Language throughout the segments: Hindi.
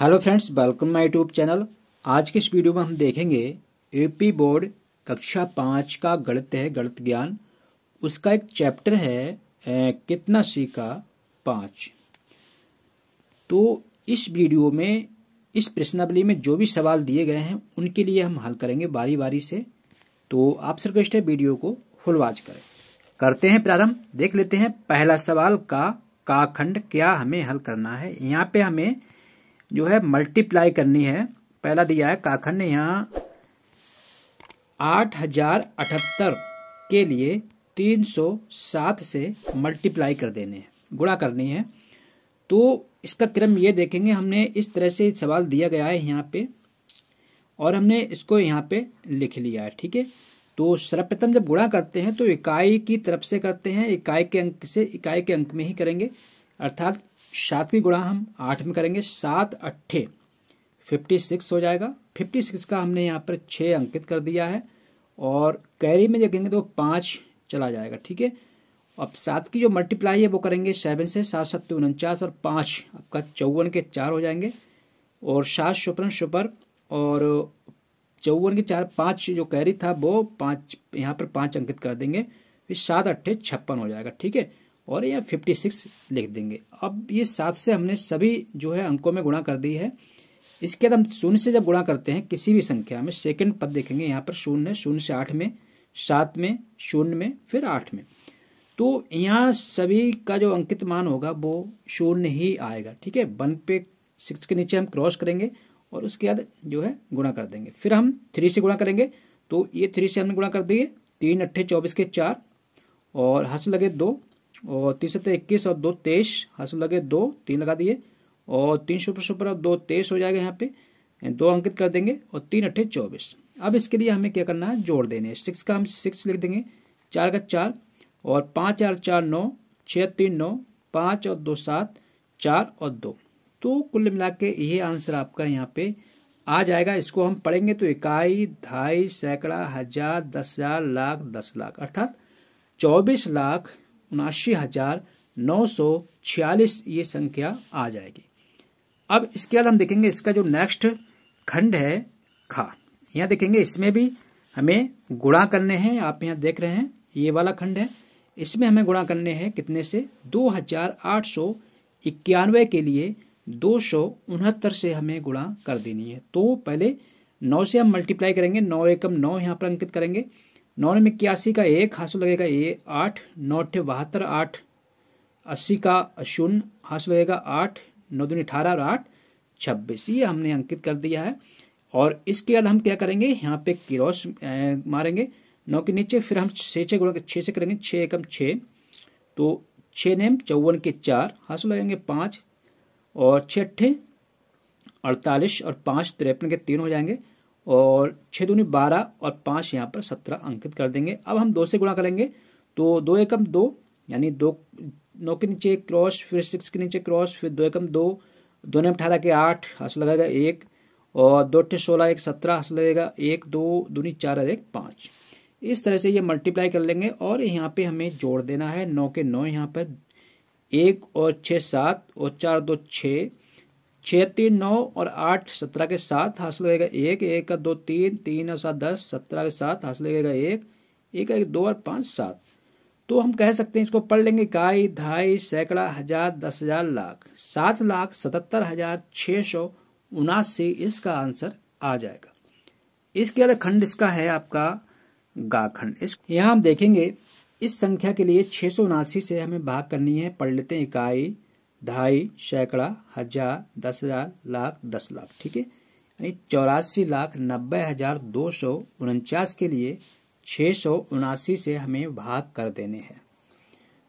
hello friends welcome my YouTube channel आज के इस वीडियो में हम देखेंगे यूपी बोर्ड कक्षा पाँच का गणित है गणित ज्ञान उसका एक चैप्टर है ए, कितना सीखा पाँच तो इस वीडियो में इस प्रश्नावली में जो भी सवाल दिए गए हैं उनके लिए हम हल करेंगे बारी बारी से तो आपसे रिक्वेस्ट है वीडियो को फुल वाच करें करते हैं प्रारंभ देख लेते हैं पहला सवाल का का खंड क्या हमें हल करना है यहाँ पे हमें जो है मल्टीप्लाई करनी है पहला दिया है काखन ने यहाँ आठ हजार अठहत्तर के लिए तीन सौ सात से मल्टीप्लाई कर देने हैं गुणा करनी है तो इसका क्रम ये देखेंगे हमने इस तरह से सवाल दिया गया है यहाँ पे और हमने इसको यहाँ पे लिख लिया है ठीक है तो सर्वप्रथम जब गुणा करते हैं तो इकाई की तरफ से करते हैं इकाई के अंक से इकाई के अंक में ही करेंगे अर्थात सात की गुणा हम आठ में करेंगे सात अट्ठे फिफ्टी सिक्स हो जाएगा फिफ्टी सिक्स का हमने यहाँ पर छः अंकित कर दिया है और कैरी में देखेंगे तो पाँच चला जाएगा ठीक है अब सात की जो मल्टीप्लाई है वो करेंगे सेवन से सात सत्य उनचास और पाँच आपका चौवन के चार हो जाएंगे और सात शुपरन शुपर और चौवन के चार पाँच जो कैरी था वो पाँच यहाँ पर पाँच अंकित कर देंगे फिर सात अट्ठे छप्पन हो जाएगा ठीक है और यहाँ फिफ्टी सिक्स लिख देंगे अब ये सात से हमने सभी जो है अंकों में गुणा कर दी है इसके बाद हम शून्य से जब गुणा करते हैं किसी भी संख्या में सेकंड पद देखेंगे यहाँ पर शून्य शून्य से आठ में सात में शून्य में फिर आठ में तो यहाँ सभी का जो अंकित मान होगा वो शून्य ही आएगा ठीक है वन पे सिक्स के नीचे हम क्रॉस करेंगे और उसके बाद जो है गुणा कर देंगे फिर हम थ्री से गुणा करेंगे तो ये थ्री से हमने गुणा कर दिए तीन अट्ठे चौबीस के चार और हंस लगे दो और तीन सत्तर इक्कीस और दो तेईस हासिल लगे दो तीन लगा दिए और तीन सुपर सुपर और दो तेईस हो जाएगा यहाँ पे दो अंकित कर देंगे और तीन अट्ठे चौबीस अब इसके लिए हमें क्या करना है जोड़ देने सिक्स का हम सिक्स लिख देंगे चार का चार और पाँच चार चार नौ छः तीन नौ पाँच और दो सात चार और दो तो कुल मिला के ये आंसर आपका यहाँ पे आ जाएगा इसको हम पढ़ेंगे तो इकाई ढाई सैकड़ा हजार दस हजार लाख दस लाख अर्थात चौबीस लाख उनासी हज़ार नौ सौ छियालीस ये संख्या आ जाएगी अब इसके बाद हम देखेंगे इसका जो नेक्स्ट खंड है खा यहाँ देखेंगे इसमें भी हमें गुणा करने हैं आप यहाँ देख रहे हैं ये वाला खंड है इसमें हमें गुणा करने हैं कितने से दो हजार आठ सौ इक्यानवे के लिए दो सौ उनहत्तर से हमें गुणा कर देनी है तो पहले नौ से हम मल्टीप्लाई करेंगे नौ एकम नौ यहाँ पर अंकित करेंगे नौ में इक्यासी का एक हासिल लगेगा ए आठ नौ अठे बहत्तर आठ अस्सी का शून्य हासिल लगेगा आठ नौ दून अठारह और आठ छब्बीस ये हमने अंकित कर दिया है और इसके बाद हम क्या करेंगे यहाँ पे किरोस मारेंगे नौ के नीचे फिर हम छः छः गुणा छः से करेंगे छः एकम छः तो छः नेम चौवन के चार हासिल लगेंगे पाँच और छः अट्ठे अड़तालीस और पाँच तिरपन के तीन हो जाएंगे और छः दूनी बारह और पाँच यहाँ पर सत्रह अंकित कर देंगे अब हम दो से गुणा करेंगे तो दो एकम दो यानी दो नौ के नीचे क्रॉस फिर सिक्स के नीचे क्रॉस फिर दो एकम दो दो अठारह के आठ हंस लगाएगा एक और दो अठे सोलह एक सत्रह हंस लगेगा एक दो दूनी चार और एक पाँच इस तरह से ये मल्टीप्लाई कर लेंगे और यहाँ पे हमें जोड़ देना है नौ के नौ यहाँ पर एक और छः सात और चार दो छः छः तीन नौ और आठ सत्रह के साथ हासिल होएगा एक एक का दो तीन तीन और सात दस सत्रह के साथ हासिल होएगा एक एक एक दो और पाँच सात तो हम कह सकते हैं इसको पढ़ लेंगे इकाई ढाई सैकड़ा हजार दस हजार लाख सात लाख सतहत्तर हजार छः सौ उनासी इसका आंसर आ जाएगा इसके अलावा खंड इसका है आपका गाखंड इस यहाँ हम देखेंगे इस संख्या के लिए छः सौ उनासी से हमें भाग करनी है पढ़ लेते हैं इकाई ढाई सैकड़ा हजार दस हजार लाख दस लाख ठीक है यानी चौरासी लाख नब्बे हजार दो सौ उनचास के लिए छः सौ उनासी से हमें भाग कर देने हैं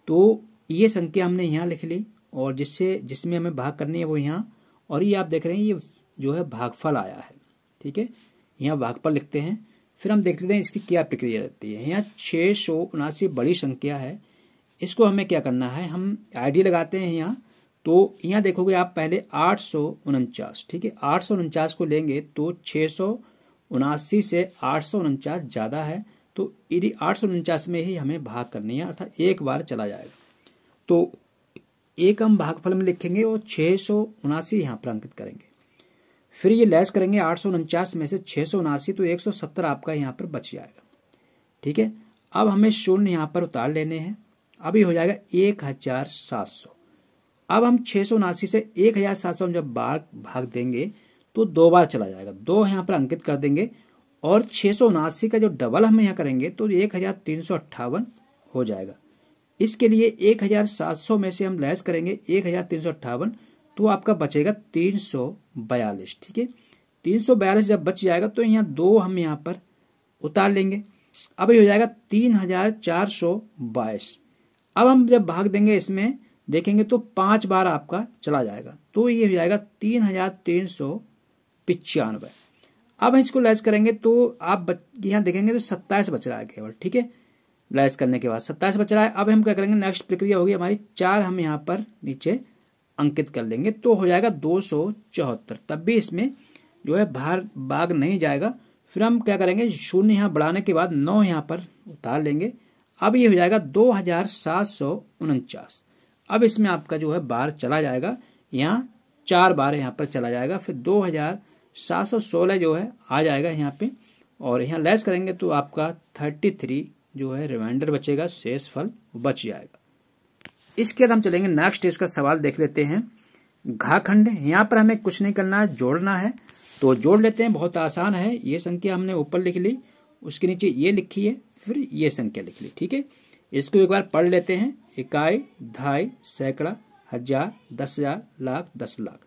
तो ये संख्या हमने यहाँ लिख ली और जिससे जिसमें हमें भाग करनी है वो यहाँ और ये आप देख रहे हैं ये जो है भागफल आया है ठीक है यहाँ भागफल लिखते हैं फिर हम देख लेते हैं इसकी क्या प्रक्रिया रहती है यहाँ छः सौ उनासी बड़ी संख्या है इसको हमें क्या करना है हम आईडी लगाते हैं यहाँ तो यहाँ देखोगे आप पहले आठ सौ उनचास ठीक है आठ सौ उनचास को लेंगे तो छः सौ उनासी से आठ सौ उनचास ज़्यादा है तो यदि आठ सौ उनचास में ही हमें भाग करनी है अर्थात एक बार चला जाएगा तो एक हम भागफल में लिखेंगे और छः सौ उनासी यहाँ पर अंकित करेंगे फिर ये लेस करेंगे आठ सौ उनचास में से छः सौ उनासी तो एक सौ सत्तर आपका यहाँ पर बच जाएगा ठीक है अब हमें शून्य यहाँ पर उतार लेने हैं अभी हो जाएगा एक हजार सात सौ अब हम छः सौ उनासी से एक हज़ार सात सौ जब बार भाग देंगे तो दो बार चला जाएगा दो यहाँ पर अंकित कर देंगे और छः सौ उनासी का जो डबल हम यहाँ करेंगे तो एक हज़ार तीन सौ अट्ठावन हो जाएगा इसके लिए एक हज़ार सात सौ में से हम लैस करेंगे एक हज़ार तीन सौ अट्ठावन तो आपका बचेगा तीन सौ बयालीस ठीक है तीन सौ बयालीस जब बच जाएगा तो यहाँ दो हम यहाँ पर उतार लेंगे अब ये हो जाएगा तीन हजार चार सौ बाईस अब हम जब भाग देंगे इसमें देखेंगे तो पाँच बार आपका चला जाएगा तो ये हो जाएगा तीन हज़ार तीन सौ पिचानवे अब हम इसको लैस करेंगे तो आप यहाँ देखेंगे तो सत्ताईस बच रहा है केवल ठीक है लैस करने के बाद सत्ताईस बच रहा है अब हम क्या करेंगे नेक्स्ट प्रक्रिया होगी हमारी चार हम यहाँ पर नीचे अंकित कर लेंगे तो हो जाएगा दो सौ चौहत्तर तब भी इसमें जो है भार बाग नहीं जाएगा फिर हम क्या करेंगे शून्य यहाँ बढ़ाने के बाद नौ यहाँ पर उतार लेंगे अब ये हो जाएगा दो हज़ार सात सौ उनचास अब इसमें आपका जो है बार चला जाएगा यहाँ चार बार यहाँ पर चला जाएगा फिर दो हज़ार सात सौ सोलह जो है आ जाएगा यहाँ पे और यहाँ लेस करेंगे तो आपका थर्टी थ्री जो है रिमाइंडर बचेगा शेष फल बच जाएगा इसके बाद हम चलेंगे नेक्स्ट इसका सवाल देख लेते हैं घाखंड यहाँ पर हमें कुछ नहीं करना है जोड़ना है तो जोड़ लेते हैं बहुत आसान है ये संख्या हमने ऊपर लिख ली उसके नीचे ये लिखी है फिर ये संख्या लिख ली ठीक है इसको एक बार पढ़ लेते हैं इकाई ढाई सैकड़ा हजार दस हजार लाख दस लाख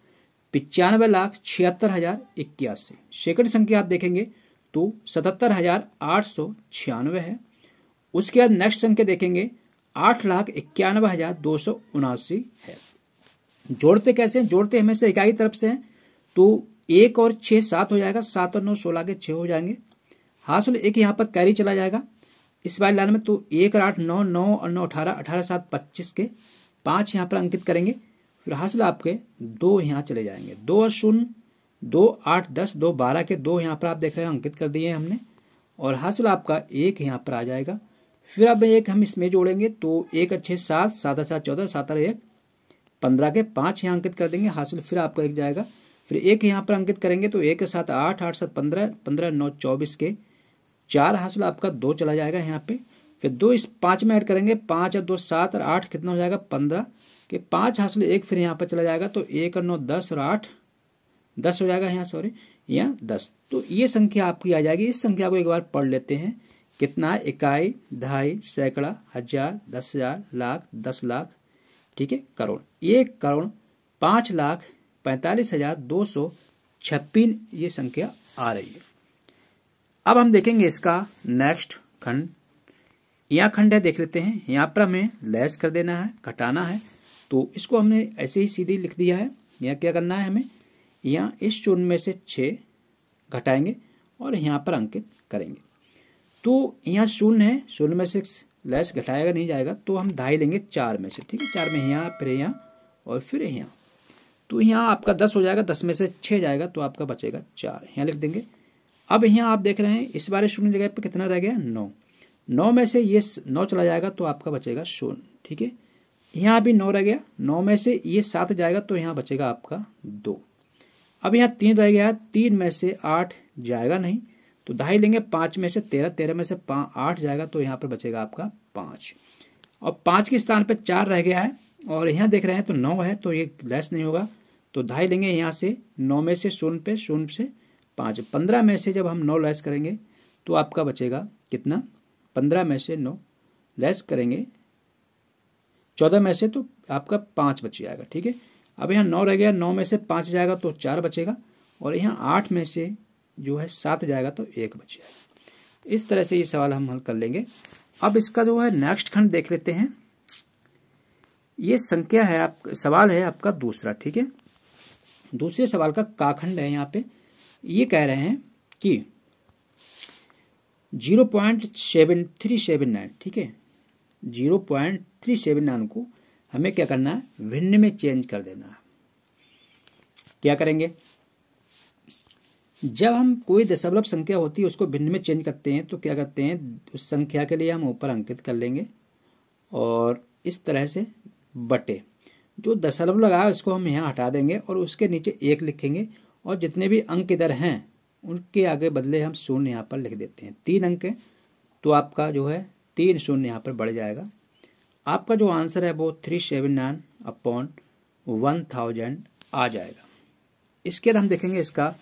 पचानवे लाख छिहत्तर हजार इक्यासी सैकड़ी संख्या आप देखेंगे तो सतहत्तर हजार आठ सौ छियानवे है उसके बाद नेक्स्ट संख्या देखेंगे आठ लाख इक्यानवे हजार दो सौ उनासी है जोड़ते कैसे हैं जोड़ते हमेशा इकाई तरफ से हैं तो एक और छः सात हो जाएगा सात और नौ सोलह के छः हो जाएंगे हासिल एक यहाँ पर कैरी चला जाएगा इस बार लाल में तो एक और आठ नौ नौ और नौ अठारह अठारह सात पच्चीस के पाँच यहाँ पर अंकित करेंगे फिर हासिल आपके दो यहाँ चले जाएंगे दो और शून्य दो आठ दस दो बारह के दो यहाँ पर आप देख रहे हैं अंकित कर दिए हैं हमने और हासिल आपका एक यहाँ पर आ जाएगा फिर अब एक हम इसमें जोड़ेंगे तो एक अच्छे सात सात सात चौदह सात एक पंद्रह के पाँच यहाँ अंकित कर देंगे हासिल फिर आपका एक जाएगा फिर एक यहाँ पर अंकित करेंगे तो एक के साथ आठ आठ सात पंद्रह पंद्रह नौ चौबीस के चार हासिल आपका दो चला जाएगा यहाँ पे फिर दो इस पाँच में ऐड करेंगे पाँच और दो सात और आठ कितना हो जाएगा पंद्रह के पाँच हासिल एक फिर यहाँ पर चला जाएगा तो एक और नौ दस और आठ दस हो जाएगा यहाँ सॉरी यहाँ दस तो ये संख्या आपकी आ जाएगी इस संख्या को एक बार पढ़ लेते हैं कितना है इकाई ढाई सैकड़ा हजार दस हजार लाख दस लाख ठीक है करोड़ एक करोड़ पाँच लाख पैंतालीस हजार दो सौ छप्पन ये संख्या आ रही है अब हम देखेंगे इसका नेक्स्ट खंड यहाँ खंड है देख लेते हैं यहाँ पर हमें लेस कर देना है घटाना है तो इसको हमने ऐसे ही सीधे लिख दिया है यहाँ क्या करना है हमें यहाँ इस चून में से छः घटाएंगे और यहाँ पर अंकित करेंगे तो यहाँ शून्य है शून्य में से लेस घटाएगा नहीं जाएगा तो हम ढाई लेंगे चार में से ठीक है चार में यहाँ फिर यहाँ और फिर यहाँ तो यहाँ आपका दस हो जाएगा दस में से छः जाएगा तो आपका बचेगा चार यहाँ लिख देंगे अब यहाँ आप देख रहे हैं इस बार शून्य जगह पर कितना रह गया नौ नौ में से ये नौ चला जाएगा तो आपका बचेगा शून्य ठीक है यहाँ भी नौ रह गया नौ में से ये सात जाएगा तो यहाँ बचेगा आपका दो अब यहाँ तीन रह गया तीन में से आठ जाएगा नहीं तो ढाई लेंगे पाँच में से तेरह तेरह में से पाँच आठ जाएगा तो यहाँ पर बचेगा आपका पाँच और पाँच के स्थान पर चार रह गया है और यहाँ देख रहे हैं तो नौ है तो ये लेस नहीं होगा तो ढाई लेंगे यहाँ से नौ में से शून्य पे शून्य से पाँच पंद्रह में से जब हम नौ लेस करेंगे तो आपका बचेगा कितना पंद्रह में से नौ लेस करेंगे चौदह में से तो आपका पाँच बच जाएगा ठीक है अब यहाँ नौ रह गया नौ में से पाँच जाएगा तो चार बचेगा और यहाँ आठ में से जो है सात जाएगा तो एक बच जाएगा इस तरह से ये सवाल हम हल कर लेंगे अब इसका जो है नेक्स्ट खंड देख लेते हैं ये संख्या है आप सवाल है आपका दूसरा ठीक है दूसरे सवाल का काखंड है यहाँ पे ये कह रहे हैं कि zero point seven three seven nine ठीक है zero point three seven nine को हमें क्या करना है भिन्न में चेंज कर देना है क्या करेंगे जब हम कोई दशमलव संख्या होती है उसको भिन्न में चेंज करते हैं तो क्या करते हैं उस संख्या के लिए हम ऊपर अंकित कर लेंगे और इस तरह से बटे जो दशमलव लगा है उसको हम यहाँ हटा देंगे और उसके नीचे एक लिखेंगे और जितने भी अंक इधर हैं उनके आगे बदले हम शून्य यहाँ पर लिख देते हैं तीन अंक हैं तो आपका जो है तीन शून्य यहाँ पर बढ़ जाएगा आपका जो आंसर है वो three seven nine upon one thousand आ जाएगा इसके बाद हम देखेंगे इसका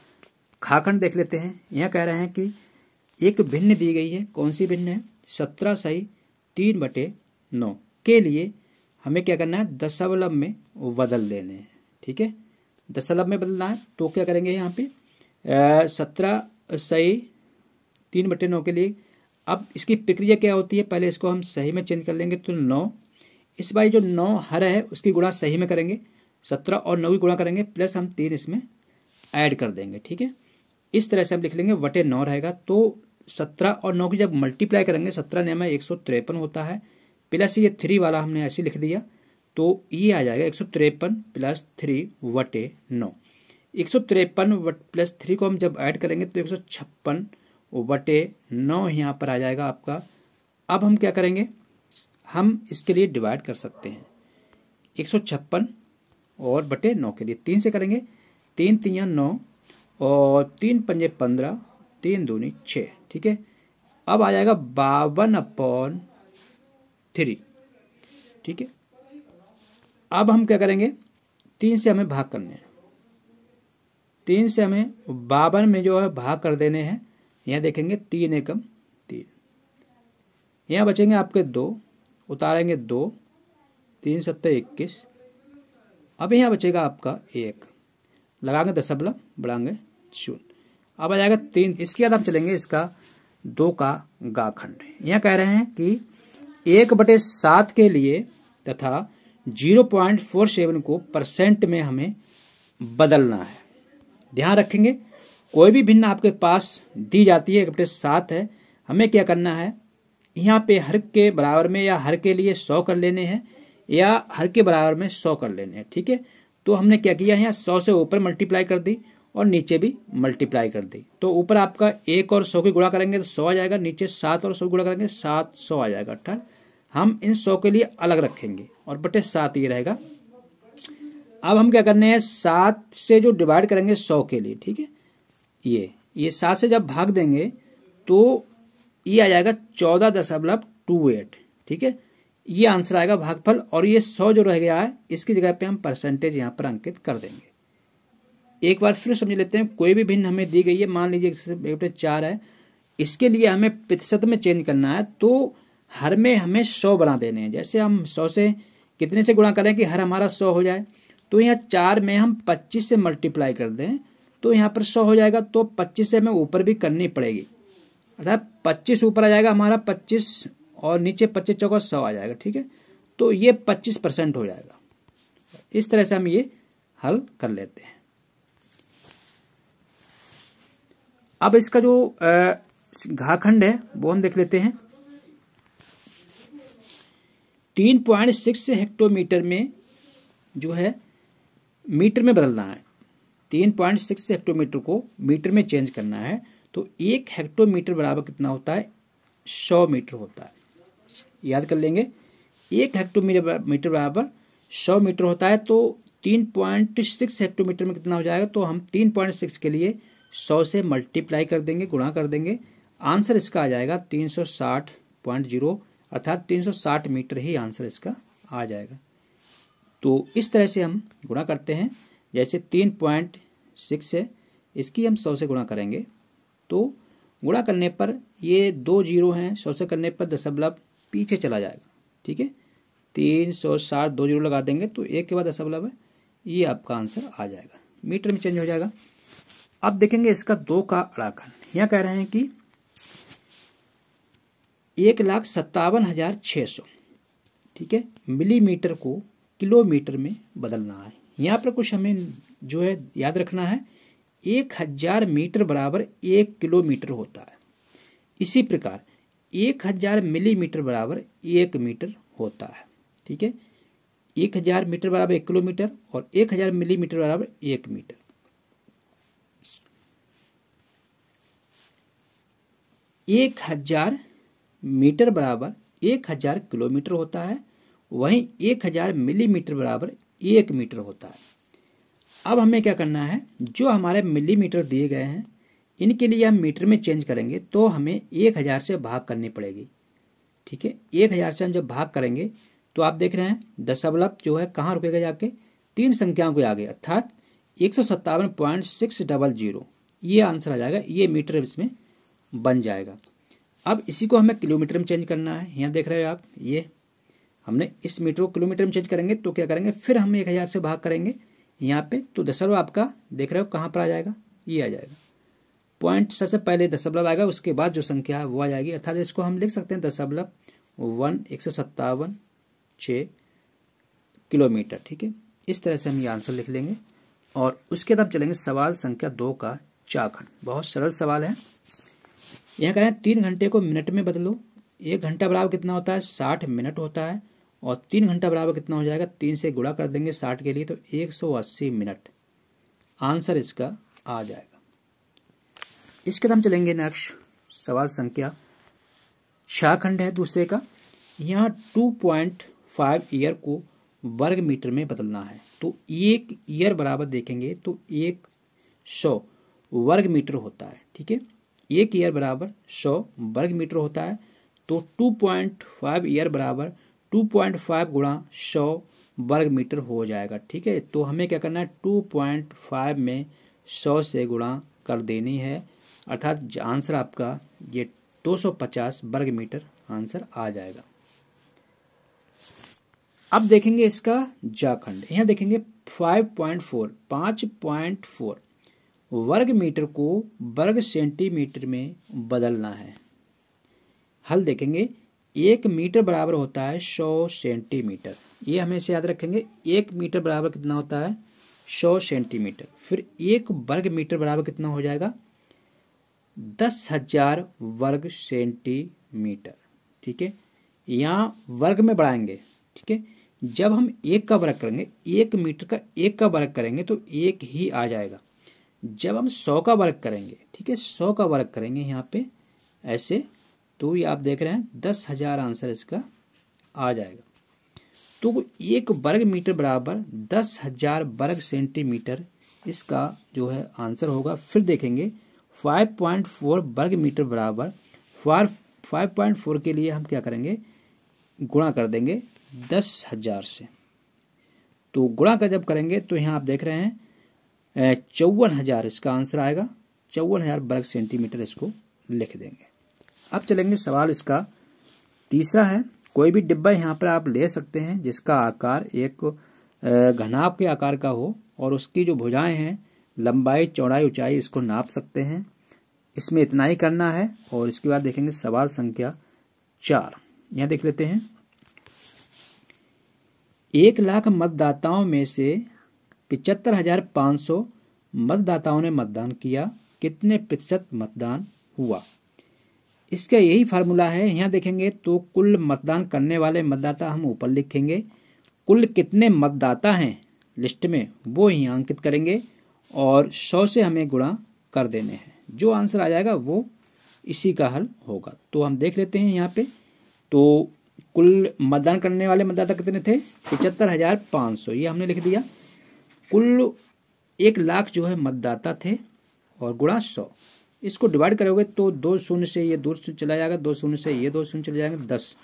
खाखंड देख लेते हैं यह कह रहे हैं कि एक भिन्न दी गई है कौन सी भिन्न है सत्रह सही तीन बटे नौ के लिए हमें क्या करना है दशावलम में बदल देने हैं ठीक है दशलभ में बदलना है तो क्या करेंगे यहाँ पे सत्रह सही तीन बटे नौ के लिए अब इसकी प्रक्रिया क्या होती है पहले इसको हम सही में चेंज कर लेंगे तो नौ इस बार जो नौ हर है उसकी गुणा सही में करेंगे सत्रह और नौ की गुणा करेंगे प्लस हम तीन इसमें ऐड कर देंगे ठीक है इस तरह से हम लिख लेंगे वटे नौ रहेगा तो सत्रह और नौ की जब मल्टीप्लाई करेंगे सत्रह नियम एक सौ तिरपन होता है प्लस ये थ्री वाला हमने ऐसे लिख दिया तो ये आ जाएगा एक सौ तिरपन प्लस थ्री वटे नौ एक सौ तिरपन वट प्लस थ्री को हम जब ऐड करेंगे तो एक सौ छप्पन वटे नौ यहाँ पर आ जाएगा आपका अब हम क्या करेंगे हम इसके लिए डिवाइड कर सकते हैं एक सौ छप्पन और बटे नौ के लिए तीन से करेंगे तीन तीन नौ और तीन पंजे पंद्रह तीन दूनी छः ठीक है अब आ जाएगा बावन अपॉन थ्री ठीक है अब हम क्या करेंगे तीन से हमें भाग करने हैं तीन से हमें बावन में जो है भाग कर देने हैं यहाँ देखेंगे तीन एकम तीन यहाँ बचेंगे आपके दो उतारेंगे दो तीन सत्तर इक्कीस अब यहाँ बचेगा आपका एक लगाएंगे दशमलव बढ़ाएंगे शून्य अब आ जाएगा तीन इसके बाद हम चलेंगे इसका दो का गाखंड यहाँ कह रहे हैं कि एक बटे सात के लिए तथा जीरो पॉइंट फोर सेवन को परसेंट में हमें बदलना है ध्यान रखेंगे कोई भी भिन्न आपके पास दी जाती है बटे सात है हमें क्या करना है यहाँ पे हर के बराबर में या हर के लिए सौ कर लेने हैं या हर के बराबर में सौ कर लेने हैं ठीक है तो हमने क्या किया यहाँ सौ से ऊपर मल्टीप्लाई कर दी और नीचे भी मल्टीप्लाई कर दी तो ऊपर आपका एक और सौ की गुणा करेंगे तो सौ आ जाएगा नीचे सात और सौ गुणा करेंगे सात सौ आ जाएगा ठीक हम इन सौ के लिए अलग रखेंगे और बटे सात ये रहेगा अब हम क्या करने हैं सात से जो डिवाइड करेंगे सौ के लिए ठीक है ये ये सात से जब भाग देंगे तो ये आ जाएगा चौदह दशमलव टू एट ठीक है ये आंसर आएगा भागफल और ये सौ जो रह गया है इसकी जगह पे हम परसेंटेज यहाँ पर अंकित कर देंगे एक बार फिर समझ लेते हैं कोई भी भिन्न हमें दी गई है मान लीजिए चार है इसके लिए हमें प्रतिशत में चेंज करना है तो हर में हमें सौ बना देने हैं जैसे हम सौ से कितने से गुणा करें कि हर हमारा सौ हो जाए तो यहाँ चार में हम पच्चीस से मल्टीप्लाई कर दें तो यहाँ पर सौ हो जाएगा तो पच्चीस से हमें ऊपर भी करनी पड़ेगी अर्थात पच्चीस ऊपर आ जाएगा हमारा पच्चीस और नीचे पच्चीस चौका सौ आ जाएगा ठीक है तो ये पच्चीस परसेंट हो जाएगा इस तरह से हम ये हल कर लेते हैं अब इसका जो घाखंड है वो हम देख लेते हैं तीन पॉइंट सिक्स हेक्टोमीटर में जो है मीटर में बदलना है तीन पॉइंट सिक्स हेक्टोमीटर को मीटर में चेंज करना है तो एक हेक्टोमीटर बराबर कितना होता है सौ मीटर होता है याद कर लेंगे एक हेक्टोमीटर मीटर बराबर सौ मीटर होता है तो तीन पॉइंट सिक्स हेक्टोमीटर में कितना हो जाएगा तो हम तीन पॉइंट सिक्स के लिए सौ से मल्टीप्लाई कर देंगे गुणा कर देंगे आंसर इसका आ जाएगा तीन सौ साठ पॉइंट जीरो अर्थात 360 मीटर ही आंसर इसका आ जाएगा तो इस तरह से हम गुणा करते हैं जैसे तीन पॉइंट सिक्स है इसकी हम सौ से गुणा करेंगे तो गुणा करने पर ये दो जीरो हैं सौ से करने पर दशमलव पीछे चला जाएगा ठीक है तीन सौ साठ दो जीरो लगा देंगे तो एक के बाद दशमलव है ये आपका आंसर आ जाएगा मीटर में चेंज हो जाएगा अब देखेंगे इसका दो का अड़ाकन यहाँ कह रहे हैं कि एक लाख सत्तावन हज़ार छः सौ ठीक है मिलीमीटर को किलोमीटर में बदलना है यहाँ पर कुछ हमें जो है याद रखना है एक हज़ार मीटर बराबर एक किलोमीटर होता है इसी प्रकार एक हज़ार मिलीमीटर बराबर एक मीटर होता है ठीक है एक हज़ार मीटर बराबर एक किलोमीटर और एक हज़ार मिलीमीटर बराबर एक मीटर एक हजार मीटर बराबर एक हजार किलोमीटर होता है वहीं एक हजार मिलीमीटर बराबर एक मीटर होता है अब हमें क्या करना है जो हमारे मिलीमीटर दिए गए हैं इनके लिए हम मीटर में चेंज करेंगे तो हमें एक हज़ार से भाग करनी पड़ेगी ठीक है एक हज़ार से हम जब भाग करेंगे तो आप देख रहे हैं दशमलव जो है कहाँ रुकेगा जाके तीन संख्याओं के आगे अर्थात एक सौ सत्तावन पॉइंट सिक्स डबल जीरो ये आंसर आ जाएगा ये मीटर इसमें बन जाएगा अब इसी को हमें किलोमीटर में चेंज करना है यहाँ देख रहे हो आप ये हमने इस मीटर को किलोमीटर में चेंज करेंगे तो क्या करेंगे फिर हम एक हज़ार से भाग करेंगे यहाँ पे तो दशमलव आपका देख रहे हो कहाँ पर आ जाएगा ये आ जाएगा पॉइंट सबसे पहले दशमलव आएगा उसके बाद जो संख्या है वो आ जाएगी अर्थात इसको हम लिख सकते हैं दशमलव वन एक सौ सत्तावन छः किलोमीटर ठीक है इस तरह से हम ये आंसर लिख लेंगे और उसके बाद हम चलेंगे सवाल संख्या दो का चाखंड बहुत सरल सवाल है यहाँ कह रहे हैं तीन घंटे को मिनट में बदलो एक घंटा बराबर कितना होता है साठ मिनट होता है और तीन घंटा बराबर कितना हो जाएगा तीन से गुणा कर देंगे साठ के लिए तो एक सौ अस्सी मिनट आंसर इसका आ जाएगा इसके हम चलेंगे नेक्स्ट सवाल संख्या छः खंड है दूसरे का यहाँ टू पॉइंट फाइव ईयर को वर्ग मीटर में बदलना है तो एक ईयर बराबर देखेंगे तो एक सौ वर्ग मीटर होता है ठीक है एक ईयर बराबर सौ वर्ग मीटर होता है तो टू पॉइंट फाइव ईयर बराबर टू पॉइंट फाइव गुणा सौ वर्ग मीटर हो जाएगा ठीक है तो हमें क्या करना है टू पॉइंट फाइव में सौ से गुणा कर देनी है अर्थात आंसर आपका ये दो सौ पचास वर्ग मीटर आंसर आ जाएगा अब देखेंगे इसका जाखंड यहाँ देखेंगे फाइव पॉइंट फोर पाँच पॉइंट फोर वर्ग मीटर को वर्ग सेंटीमीटर में बदलना है हल देखेंगे एक मीटर बराबर होता है सौ सेंटीमीटर ये हमेशा याद रखेंगे एक मीटर बराबर कितना होता है सौ सेंटीमीटर फिर एक वर्ग मीटर बराबर कितना हो जाएगा दस हजार वर्ग सेंटीमीटर ठीक है यहाँ वर्ग में बढ़ाएंगे ठीक है जब हम एक का वर्ग करेंगे एक मीटर का एक का वर्ग करेंगे तो एक ही आ जाएगा जब हम सौ का वर्ग करेंगे ठीक है सौ का वर्ग करेंगे यहाँ पे ऐसे तो ये आप देख रहे हैं दस हजार आंसर इसका आ जाएगा तो एक वर्ग मीटर बराबर दस हजार वर्ग सेंटीमीटर इसका जो है आंसर होगा फिर देखेंगे फाइव पॉइंट फोर वर्ग मीटर बराबर फार फाइव पॉइंट फोर के लिए हम क्या करेंगे गुणा कर देंगे दस हजार से तो गुणा का जब करेंगे तो यहाँ आप देख रहे हैं चौवन हज़ार इसका आंसर आएगा चौवन हज़ार वर्ग सेंटीमीटर इसको लिख देंगे अब चलेंगे सवाल इसका तीसरा है कोई भी डिब्बा यहाँ पर आप ले सकते हैं जिसका आकार एक घनाभ के आकार का हो और उसकी जो भुजाएं हैं लंबाई चौड़ाई ऊंचाई इसको नाप सकते हैं इसमें इतना ही करना है और इसके बाद देखेंगे सवाल संख्या चार यहाँ देख लेते हैं एक लाख मतदाताओं में से पिचहत्तर हजार पाँच सौ मतदाताओं ने मतदान किया कितने प्रतिशत मतदान हुआ इसका यही फार्मूला है यहाँ देखेंगे तो कुल मतदान करने वाले मतदाता हम ऊपर लिखेंगे कुल कितने मतदाता हैं लिस्ट में वो यहाँ अंकित करेंगे और सौ से हमें गुणा कर देने हैं जो आंसर आ जाएगा वो इसी का हल होगा तो हम देख लेते हैं यहाँ पे तो कुल मतदान करने वाले मतदाता कितने थे पिचहत्तर हज़ार पाँच सौ ये हमने लिख दिया कुल एक लाख जो है मतदाता थे और गुणा सौ इसको डिवाइड करोगे तो दो शून्य से ये दो शून्य चला जाएगा दो शून्य से ये दो शून्य चले जाएंगे दस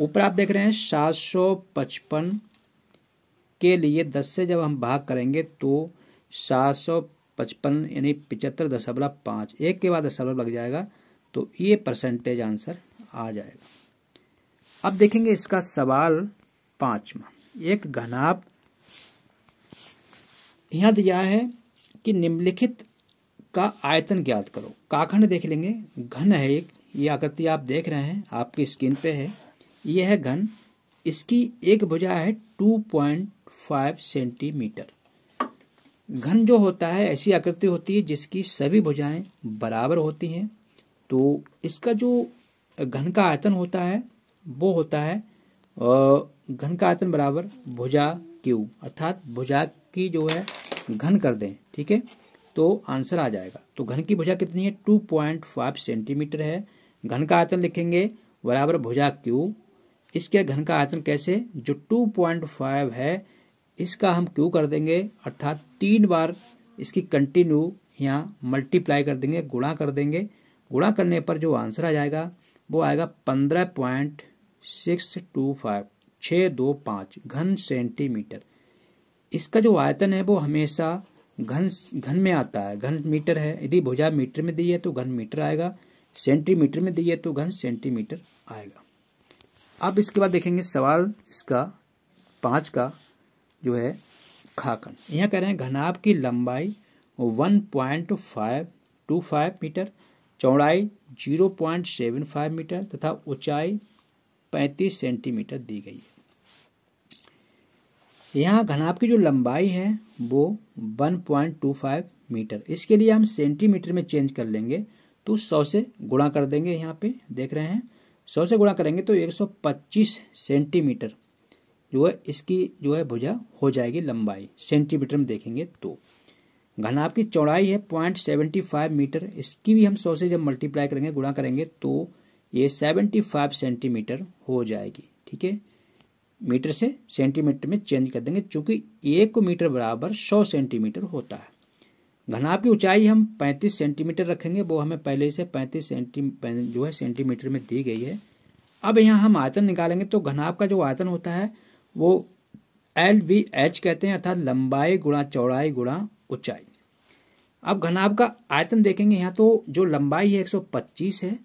ऊपर आप देख रहे हैं सात सौ पचपन के लिए दस से जब हम भाग करेंगे तो सात सौ पचपन यानी पिचहत्तर दशमलव पाँच एक के बाद दशमलव लग जाएगा तो ये परसेंटेज आंसर आ जाएगा अब देखेंगे इसका सवाल पाँचवा एक घनाभ यहाँ दिया है कि निम्नलिखित का आयतन ज्ञात करो काखंड देख लेंगे घन है एक ये आकृति आप देख रहे हैं आपकी स्क्रीन पे है ये है घन इसकी एक भुजा है टू पॉइंट फाइव सेंटीमीटर घन जो होता है ऐसी आकृति होती है जिसकी सभी भुजाएं बराबर होती हैं तो इसका जो घन का आयतन होता है वो होता है घन का आयतन बराबर भुजा क्यू अर्थात भुजा की जो है घन कर दें ठीक है तो आंसर आ जाएगा तो घन की भुजा कितनी है टू पॉइंट फाइव सेंटीमीटर है घन का आयतन लिखेंगे बराबर भुजा क्यू इसके घन का आयतन कैसे जो टू पॉइंट फाइव है इसका हम क्यू कर देंगे अर्थात तीन बार इसकी कंटिन्यू यहाँ मल्टीप्लाई कर देंगे गुणा कर देंगे गुणा करने पर जो आंसर आ जाएगा वो आएगा पंद्रह पॉइंट सिक्स टू फाइव छः दो पाँच घन सेंटीमीटर इसका जो आयतन है वो हमेशा घन घन में आता है घन मीटर है यदि भुजा मीटर में दी है तो घन मीटर आएगा सेंटीमीटर में दी है तो घन सेंटीमीटर आएगा अब इसके बाद देखेंगे सवाल इसका पाँच का जो है खाकन यहाँ कह रहे हैं घनाब की लंबाई one point five two five metre चौड़ाई zero point seven five metre तथा ऊंचाई पैंतीस सेंटीमीटर दी गई है यहाँ घनाभ की जो लंबाई है वो 1.25 मीटर इसके लिए हम सेंटीमीटर में चेंज कर लेंगे तो 100 से गुणा कर देंगे यहाँ पे देख रहे हैं 100 से गुणा करेंगे तो 125 सेंटीमीटर जो है इसकी जो है भुजा हो जाएगी लंबाई सेंटीमीटर में देखेंगे तो घनाभ की चौड़ाई है पॉइंट सेवेंटी फाइव मीटर इसकी भी हम सौ से जब मल्टीप्लाई करेंगे गुणा करेंगे तो ये सेवेंटी फाइव सेंटीमीटर हो जाएगी ठीक है मीटर से सेंटीमीटर में चेंज कर देंगे चूँकि एक मीटर बराबर सौ सेंटीमीटर होता है घनाभ की ऊंचाई हम 35 सेंटीमीटर रखेंगे वो हमें पहले से 35 सेंटी जो है सेंटीमीटर में दी गई है अब यहाँ हम आयतन निकालेंगे तो घनाभ का जो आयतन होता है वो एल वी एच कहते हैं अर्थात लंबाई गुणा चौड़ाई गुणा ऊंचाई अब घनाभ का आयतन देखेंगे यहाँ तो जो लंबाई है एक है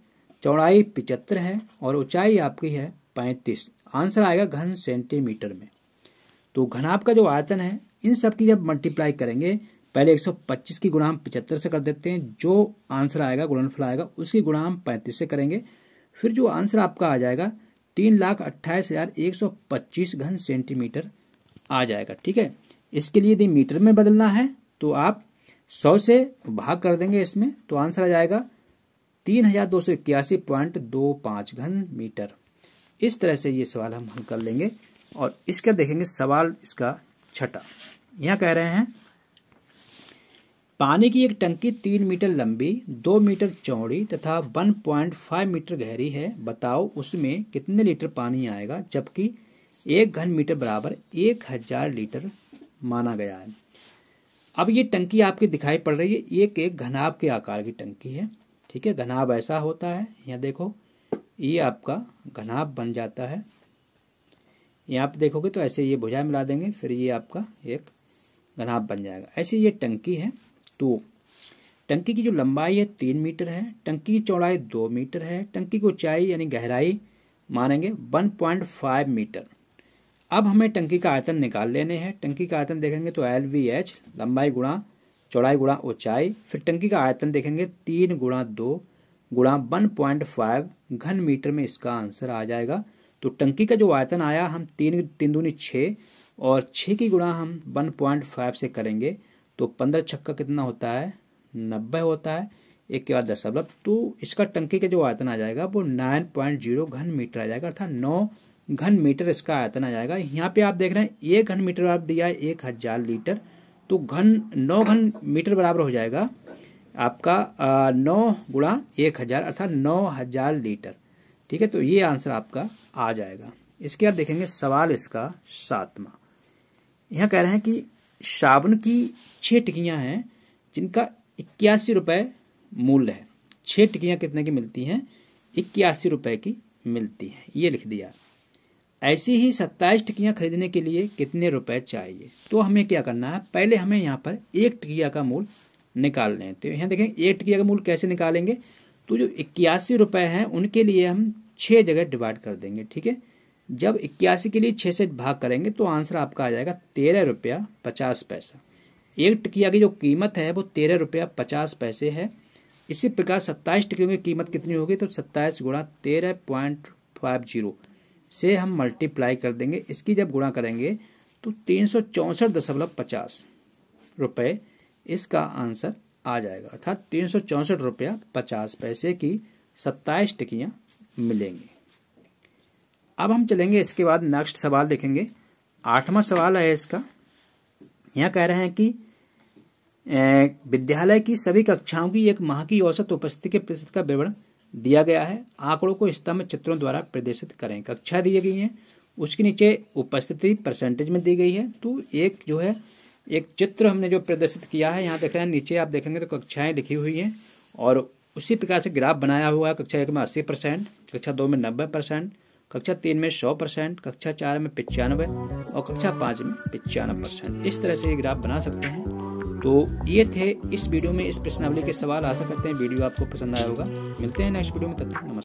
चौड़ाई पिचहत्तर है और ऊंचाई आपकी है पैंतीस आंसर आएगा घन सेंटीमीटर में तो घनाभ का जो आयतन है इन सब की जब मल्टीप्लाई करेंगे पहले 125 की गुणाम पचहत्तर से कर देते हैं जो आंसर आएगा गुणनफल आएगा उसकी गुणाम पैंतीस से करेंगे फिर जो आंसर आपका आ जाएगा तीन लाख अट्ठाईस हज़ार एक सौ पच्चीस घन सेंटीमीटर आ जाएगा ठीक है इसके लिए यदि मीटर में बदलना है तो आप सौ से भाग कर देंगे इसमें तो आंसर आ जाएगा तीन हज़ार दो सौ इक्यासी पॉइंट दो पाँच घन मीटर इस तरह से ये सवाल हम हल कर लेंगे और इसका देखेंगे सवाल इसका छठा यहाँ कह रहे हैं पानी की एक टंकी तीन मीटर लंबी दो मीटर चौड़ी तथा वन पॉइंट फाइव मीटर गहरी है बताओ उसमें कितने लीटर पानी आएगा जबकि एक घन मीटर बराबर एक हजार लीटर माना गया है अब ये टंकी आपकी दिखाई पड़ रही है एक एक घनाब के आकार की टंकी है ठीक है घनाब ऐसा होता है यहाँ देखो ये आपका घनाभ बन जाता है यहाँ आप देखोगे तो ऐसे ये भुजा मिला देंगे फिर ये आपका एक घनाभ बन जाएगा ऐसे ये टंकी है तो टंकी की जो लंबाई है तीन मीटर है टंकी की चौड़ाई दो मीटर है टंकी की ऊंचाई यानी गहराई मानेंगे वन पॉइंट फाइव मीटर अब हमें टंकी का आयतन निकाल लेने हैं टंकी का आयतन देखेंगे तो एल वी एच लंबाई गुणा चौड़ाई गुणा ऊंचाई फिर टंकी का आयतन देखेंगे तीन गुणा दो गुणा वन पॉइंट फाइव घन मीटर में इसका आंसर आ जाएगा तो टंकी का जो आयतन आया हम तीन तीन दूनी छः और छः की गुणा हम वन पॉइंट फाइव से करेंगे तो पंद्रह छक्का कितना होता है नब्बे होता है एक के बाद दशमलव तो इसका टंकी का जो आयतन आ जाएगा वो नाइन पॉइंट जीरो घन मीटर आ जाएगा अर्थात नौ घन मीटर इसका आयतन आ जाएगा यहाँ पे आप देख रहे हैं एक घन मीटर आप दिया है एक हज़ार लीटर तो घन नौ घन मीटर बराबर हो जाएगा आपका नौ गुणा एक हज़ार अर्थात नौ हज़ार लीटर ठीक है तो ये आंसर आपका आ जाएगा इसके बाद देखेंगे सवाल इसका सातवा यहाँ कह रहे हैं कि साबुन की छः टिकियाँ हैं जिनका इक्यासी रुपये मूल्य है छः टिकियाँ कितने की मिलती हैं इक्यासी रुपये की मिलती हैं ये लिख दिया ऐसी ही सत्ताईस टिकियाँ खरीदने के लिए कितने रुपए चाहिए तो हमें क्या करना है पहले हमें यहाँ पर एक टिकिया का मूल्य निकाल लें तो यहाँ देखें एट की अगर मूल कैसे निकालेंगे तो जो इक्यासी रुपये हैं उनके लिए हम छः जगह डिवाइड कर देंगे ठीक है जब इक्यासी के लिए छः से भाग करेंगे तो आंसर आपका आ जाएगा तेरह रुपया पचास पैसा एक टिकिया की जो कीमत है वो तेरह रुपया पचास पैसे है इसी प्रकार सत्ताईस टिकियों की कीमत कितनी होगी तो सत्ताईस गुणा तेरह पॉइंट फाइव जीरो से हम मल्टीप्लाई कर देंगे इसकी जब गुणा करेंगे तो तीन सौ चौंसठ दशमलव पचास रुपये इसका आंसर आ जाएगा अर्थात तीन सौ चौंसठ रुपया पचास पैसे की सत्ताईस टिकियाँ मिलेंगी अब हम चलेंगे इसके बाद नेक्स्ट सवाल देखेंगे आठवां सवाल है इसका यहाँ कह रहे हैं कि विद्यालय की सभी कक्षाओं की एक माह की औसत उपस्थिति के प्रतिशत का विवरण दिया गया है आंकड़ों को स्तंभ चित्रों द्वारा प्रदर्शित करें कक्षा दी गई है उसके नीचे उपस्थिति परसेंटेज में दी गई है तो एक जो है एक चित्र हमने जो प्रदर्शित किया है यहाँ देख रहे हैं नीचे आप देखेंगे तो कक्षाएं लिखी हुई हैं और उसी प्रकार से ग्राफ बनाया हुआ है कक्षा एक में अस्सी परसेंट कक्षा दो में नब्बे परसेंट कक्षा तीन में सौ परसेंट कक्षा चार में पचानवे और कक्षा पाँच में पचानवे परसेंट इस तरह से ये ग्राफ बना सकते हैं तो ये थे इस वीडियो में इस प्रश्नावली के सवाल आशा करते हैं वीडियो आपको पसंद आया होगा मिलते हैं नेक्स्ट वीडियो में तब तक नमस्कार